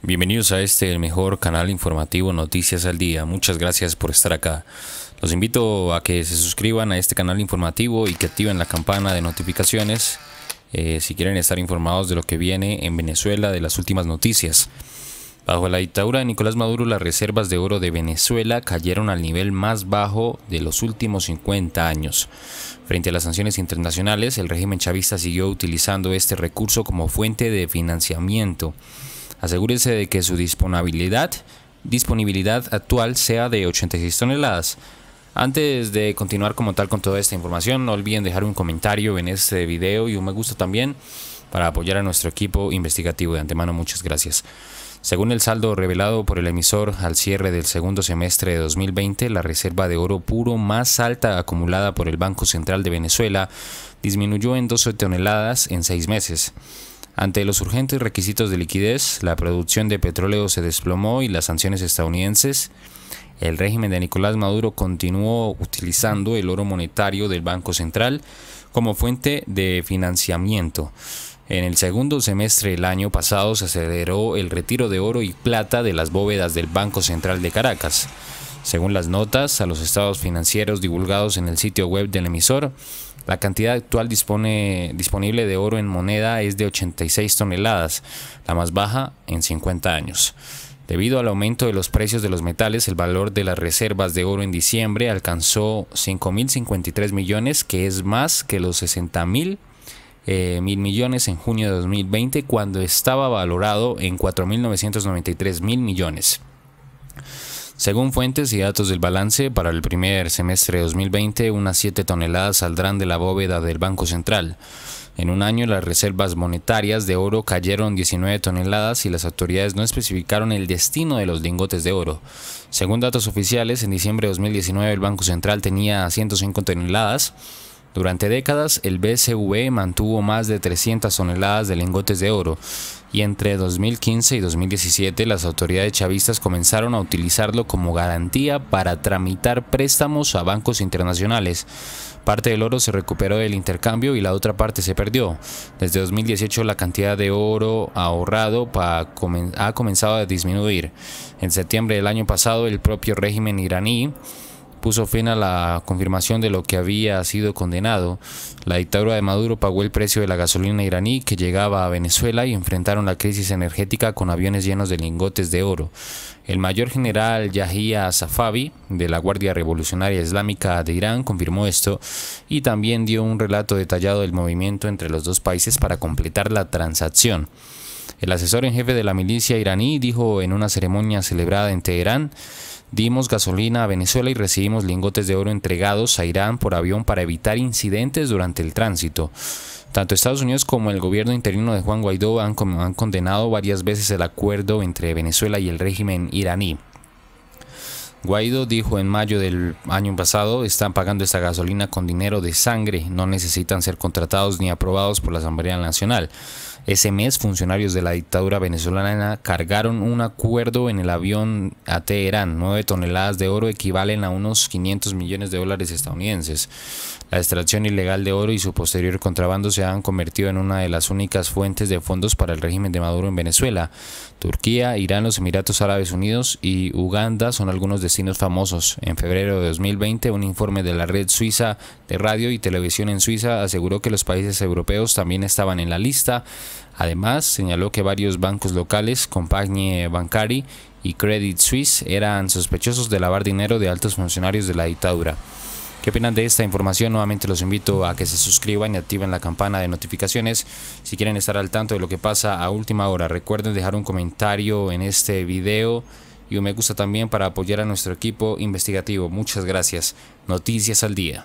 Bienvenidos a este, mejor canal informativo Noticias al Día. Muchas gracias por estar acá. Los invito a que se suscriban a este canal informativo y que activen la campana de notificaciones eh, si quieren estar informados de lo que viene en Venezuela, de las últimas noticias. Bajo la dictadura de Nicolás Maduro, las reservas de oro de Venezuela cayeron al nivel más bajo de los últimos 50 años. Frente a las sanciones internacionales, el régimen chavista siguió utilizando este recurso como fuente de financiamiento. Asegúrese de que su disponibilidad, disponibilidad actual sea de 86 toneladas. Antes de continuar como tal con toda esta información, no olviden dejar un comentario en este video y un me gusta también para apoyar a nuestro equipo investigativo. De antemano, muchas gracias. Según el saldo revelado por el emisor al cierre del segundo semestre de 2020, la reserva de oro puro más alta acumulada por el Banco Central de Venezuela disminuyó en 12 toneladas en seis meses. Ante los urgentes requisitos de liquidez, la producción de petróleo se desplomó y las sanciones estadounidenses, el régimen de Nicolás Maduro continuó utilizando el oro monetario del Banco Central como fuente de financiamiento. En el segundo semestre del año pasado se aceleró el retiro de oro y plata de las bóvedas del Banco Central de Caracas. Según las notas a los estados financieros divulgados en el sitio web del emisor, la cantidad actual disponible de oro en moneda es de 86 toneladas, la más baja en 50 años. Debido al aumento de los precios de los metales, el valor de las reservas de oro en diciembre alcanzó 5.053 millones, que es más que los 60.000 eh, mil millones en junio de 2020, cuando estaba valorado en 4.993.000 millones. Según fuentes y datos del balance, para el primer semestre de 2020 unas 7 toneladas saldrán de la bóveda del Banco Central. En un año las reservas monetarias de oro cayeron 19 toneladas y las autoridades no especificaron el destino de los lingotes de oro. Según datos oficiales, en diciembre de 2019 el Banco Central tenía 105 toneladas durante décadas, el BCV e mantuvo más de 300 toneladas de lingotes de oro, y entre 2015 y 2017 las autoridades chavistas comenzaron a utilizarlo como garantía para tramitar préstamos a bancos internacionales. Parte del oro se recuperó del intercambio y la otra parte se perdió. Desde 2018 la cantidad de oro ahorrado ha comenzado a disminuir. En septiembre del año pasado el propio régimen iraní puso fin a la confirmación de lo que había sido condenado. La dictadura de Maduro pagó el precio de la gasolina iraní que llegaba a Venezuela y enfrentaron la crisis energética con aviones llenos de lingotes de oro. El mayor general Yahya Safavi de la Guardia Revolucionaria Islámica de Irán confirmó esto y también dio un relato detallado del movimiento entre los dos países para completar la transacción. El asesor en jefe de la milicia iraní dijo en una ceremonia celebrada en Teherán Dimos gasolina a Venezuela y recibimos lingotes de oro entregados a Irán por avión para evitar incidentes durante el tránsito. Tanto Estados Unidos como el gobierno interino de Juan Guaidó han, condenado varias veces el acuerdo entre Venezuela y el régimen iraní. Guaidó dijo en mayo del año pasado, están pagando esta gasolina con dinero de sangre, no necesitan ser contratados ni aprobados por la Asamblea Nacional. Ese mes, funcionarios de la dictadura venezolana cargaron un acuerdo en el avión a Teherán. Nueve toneladas de oro equivalen a unos 500 millones de dólares estadounidenses. La extracción ilegal de oro y su posterior contrabando se han convertido en una de las únicas fuentes de fondos para el régimen de Maduro en Venezuela. Turquía, Irán, los Emiratos Árabes Unidos y Uganda son algunos destinos famosos. En febrero de 2020, un informe de la red suiza de radio y televisión en Suiza aseguró que los países europeos también estaban en la lista. Además, señaló que varios bancos locales, Compagnie Bancari y Credit Suisse, eran sospechosos de lavar dinero de altos funcionarios de la dictadura. ¿Qué opinan de esta información? Nuevamente los invito a que se suscriban y activen la campana de notificaciones si quieren estar al tanto de lo que pasa a última hora. Recuerden dejar un comentario en este video y un me gusta también para apoyar a nuestro equipo investigativo. Muchas gracias. Noticias al día.